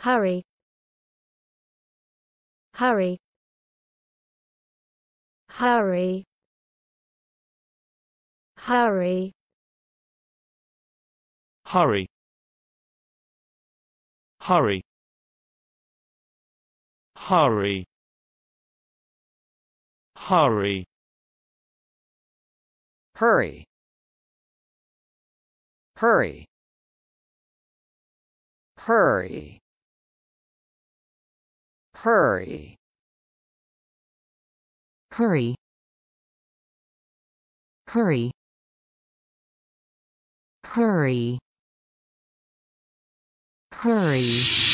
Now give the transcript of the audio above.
hurry hurry hurry hurry hurry hurry hurry hurry hurry hurry hurry Hurry Hurry Hurry Hurry Hurry